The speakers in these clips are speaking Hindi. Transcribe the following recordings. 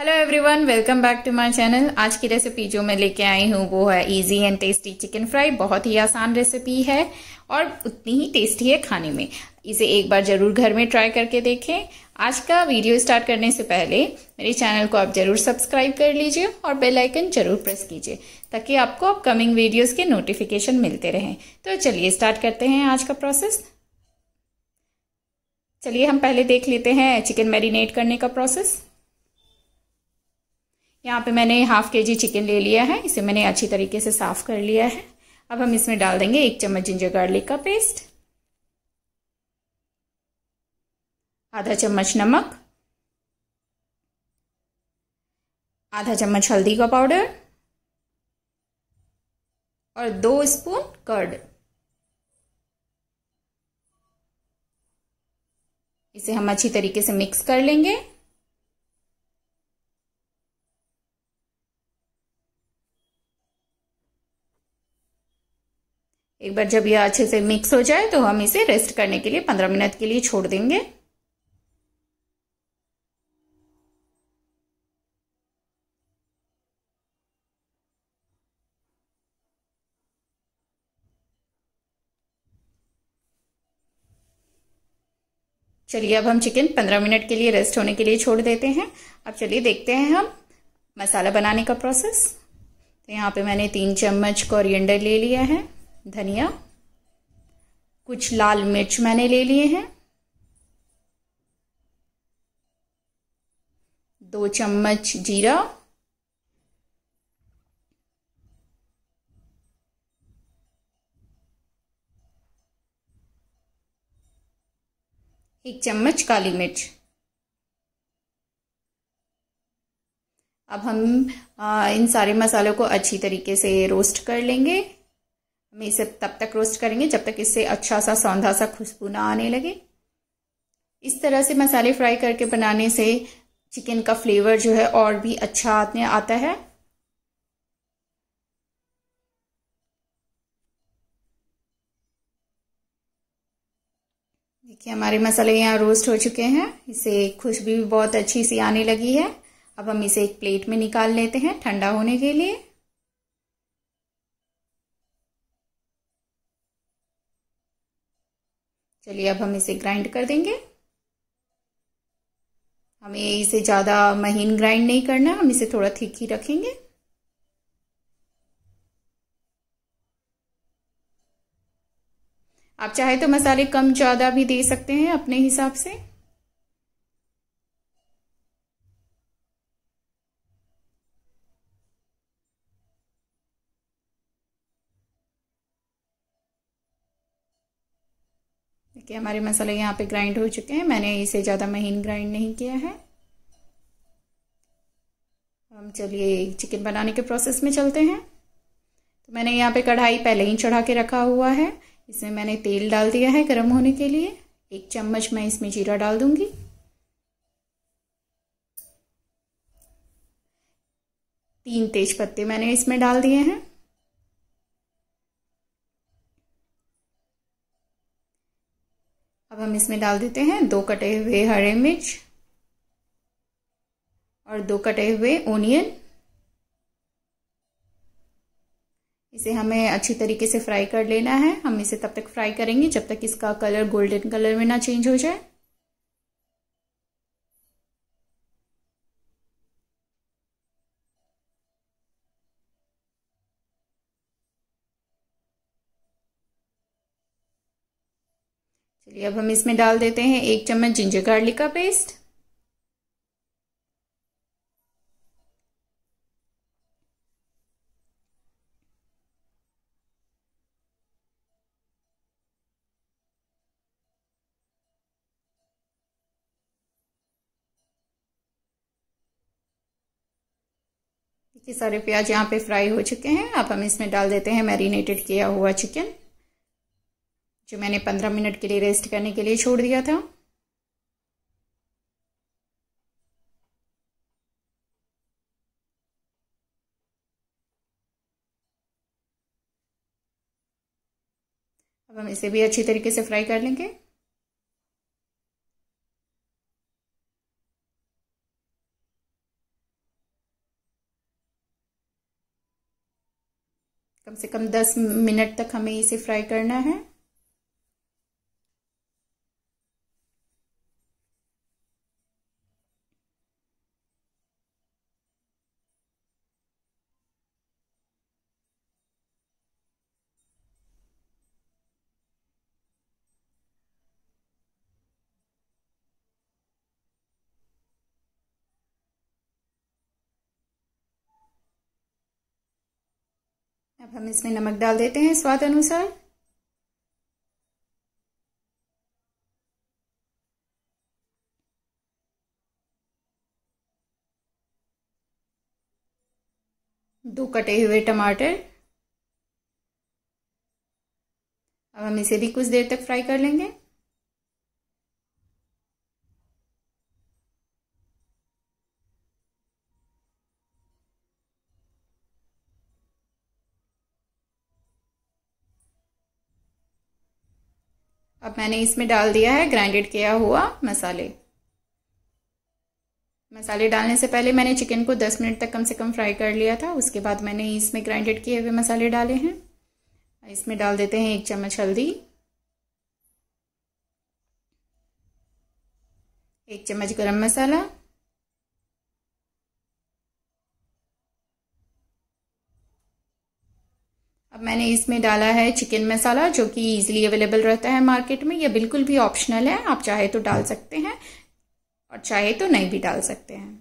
hello everyone welcome back to my channel आज की रेसिपी जो मैं लेके आई हूँ वो है easy and tasty chicken fry बहुत ही आसान रेसिपी है और उतनी ही टेस्टी है खाने में इसे एक बार ज़रूर घर में ट्राई करके देखें आज का वीडियो स्टार्ट करने से पहले मेरे चैनल को आप ज़रूर सब्सक्राइब कर लीजिए और बेल आइकन ज़रूर प्रेस कीजिए ताकि आपको अपकमिंग वीडियोज़ के नोटिफिकेशन मिलते रहें तो चलिए स्टार्ट करते हैं आज का प्रोसेस चलिए हम पहले देख लेते हैं चिकन मैरिनेट करने का प्रोसेस यहाँ पे मैंने हाफ के जी चिकन ले लिया है इसे मैंने अच्छी तरीके से साफ़ कर लिया है अब हम इसमें डाल देंगे एक चम्मच जिंजर गार्लिक का पेस्ट आधा चम्मच नमक आधा चम्मच हल्दी का पाउडर और दो स्पून कर्ड इसे हम अच्छी तरीके से मिक्स कर लेंगे बार जब यह अच्छे से मिक्स हो जाए तो हम इसे रेस्ट करने के लिए पंद्रह मिनट के लिए छोड़ देंगे चलिए अब हम चिकन पंद्रह मिनट के लिए रेस्ट होने के लिए छोड़ देते हैं अब चलिए देखते हैं हम मसाला बनाने का प्रोसेस तो यहाँ पे मैंने तीन चम्मच कोरिएंडर ले लिया है धनिया कुछ लाल मिर्च मैंने ले लिए हैं दो चम्मच जीरा एक चम्मच काली मिर्च अब हम आ, इन सारे मसालों को अच्छी तरीके से रोस्ट कर लेंगे हमें इसे तब तक रोस्ट करेंगे जब तक इससे अच्छा सा सौंधा सा खुशबू ना आने लगे इस तरह से मसाले फ्राई करके बनाने से चिकन का फ्लेवर जो है और भी अच्छा आने आता है देखिए हमारे मसाले यहाँ रोस्ट हो चुके हैं इसे खुशबू भी बहुत अच्छी सी आने लगी है अब हम इसे एक प्लेट में निकाल लेते हैं ठंडा होने के लिए चलिए अब हम इसे ग्राइंड कर देंगे हमें इसे ज़्यादा महीन ग्राइंड नहीं करना हम इसे थोड़ा थिक ही रखेंगे आप चाहे तो मसाले कम ज़्यादा भी दे सकते हैं अपने हिसाब से देखिए हमारे मसाले यहाँ पे ग्राइंड हो चुके हैं मैंने इसे ज़्यादा महीन ग्राइंड नहीं किया है हम चलिए चिकन बनाने के प्रोसेस में चलते हैं तो मैंने यहाँ पे कढ़ाई पहले ही चढ़ा के रखा हुआ है इसमें मैंने तेल डाल दिया है गर्म होने के लिए एक चम्मच मैं इसमें जीरा डाल दूंगी तीन तेज पत्ते मैंने इसमें डाल दिए हैं अब हम इसमें डाल देते हैं दो कटे हुए हरे मिर्च और दो कटे हुए ओनियन इसे हमें अच्छी तरीके से फ्राई कर लेना है हम इसे तब तक फ्राई करेंगे जब तक इसका कलर गोल्डन कलर में ना चेंज हो जाए चलिए अब हम इसमें डाल देते हैं एक चम्मच जिंजर गार्लिक का पेस्ट ये सारे प्याज यहाँ पे फ्राई हो चुके हैं अब हम इसमें डाल देते हैं मैरिनेटेड किया हुआ चिकन जो मैंने पंद्रह मिनट के लिए रेस्ट करने के लिए छोड़ दिया था अब हम इसे भी अच्छी तरीके से फ्राई कर लेंगे कम से कम दस मिनट तक हमें इसे फ्राई करना है अब हम इसमें नमक डाल देते हैं स्वाद अनुसार दो कटे हुए टमाटर अब हम इसे भी कुछ देर तक फ्राई कर लेंगे अब मैंने इसमें डाल दिया है ग्राइंडेड किया हुआ मसाले मसाले डालने से पहले मैंने चिकन को 10 मिनट तक कम से कम फ्राई कर लिया था उसके बाद मैंने इसमें ग्राइंडेड किए हुए मसाले डाले हैं इसमें डाल देते हैं एक चम्मच हल्दी एक चम्मच गरम मसाला अब मैंने इसमें डाला है चिकन मसाला जो कि इजीली अवेलेबल रहता है मार्केट में यह बिल्कुल भी ऑप्शनल है आप चाहे तो डाल सकते हैं और चाहे तो नहीं भी डाल सकते हैं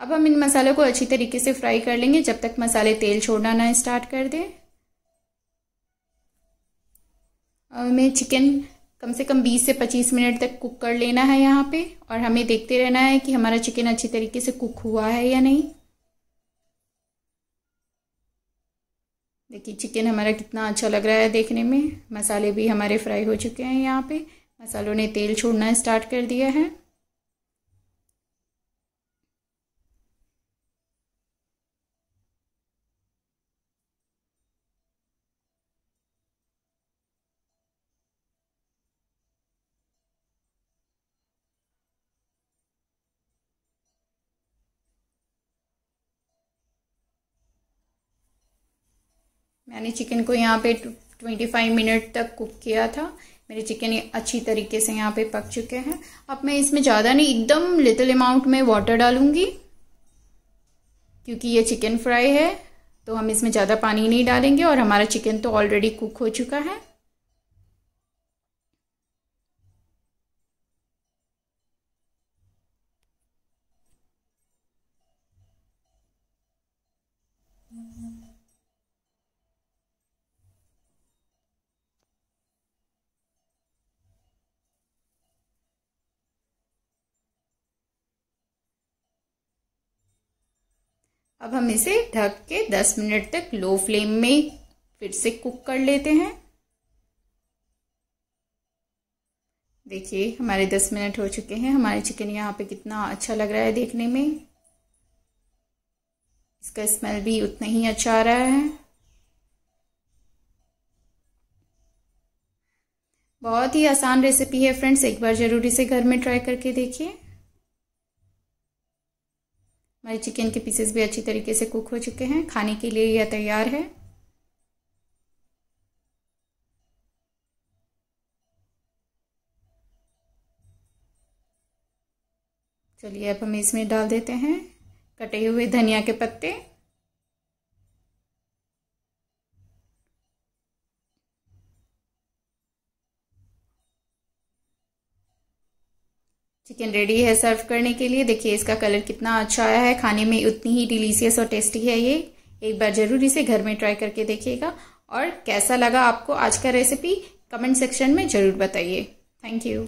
अब हम इन मसालों को अच्छी तरीके से फ्राई कर लेंगे जब तक मसाले तेल छोड़ना ना स्टार्ट कर दे हमें चिकन कम से कम 20 से 25 मिनट तक कुक कर लेना है यहाँ पे और हमें देखते रहना है कि हमारा चिकन अच्छी तरीके से कुक हुआ है या नहीं देखिए चिकन हमारा कितना अच्छा लग रहा है देखने में मसाले भी हमारे फ्राई हो चुके हैं यहाँ पे मसालों ने तेल छोड़ना स्टार्ट कर दिया है मैंने चिकन को यहाँ पे ट्वेंटी फाइव मिनट तक कुक किया था मेरे चिकन अच्छी तरीके से यहाँ पे पक चुके हैं अब मैं इसमें ज़्यादा नहीं एकदम लिटिल अमाउंट में वाटर डालूँगी क्योंकि ये चिकन फ्राई है तो हम इसमें ज़्यादा पानी नहीं डालेंगे और हमारा चिकन तो ऑलरेडी कुक हो चुका है अब हम इसे ढक के 10 मिनट तक लो फ्लेम में फिर से कुक कर लेते हैं देखिए हमारे 10 मिनट हो चुके हैं हमारे चिकन यहाँ पे कितना अच्छा लग रहा है देखने में इसका स्मेल भी उतना ही अच्छा आ रहा है बहुत ही आसान रेसिपी है फ्रेंड्स एक बार ज़रूर इसे घर में ट्राई करके देखिए हमारे चिकन के पीसेस भी अच्छी तरीके से कुक हो चुके हैं खाने के लिए यह तैयार है चलिए अब हम इसमें डाल देते हैं कटे हुए धनिया के पत्ते चिकन रेडी है सर्व करने के लिए देखिए इसका कलर कितना अच्छा आया है खाने में उतनी ही डिलीशियस और टेस्टी है ये एक बार जरूर इसे घर में ट्राई करके देखिएगा और कैसा लगा आपको आज का रेसिपी कमेंट सेक्शन में ज़रूर बताइए थैंक यू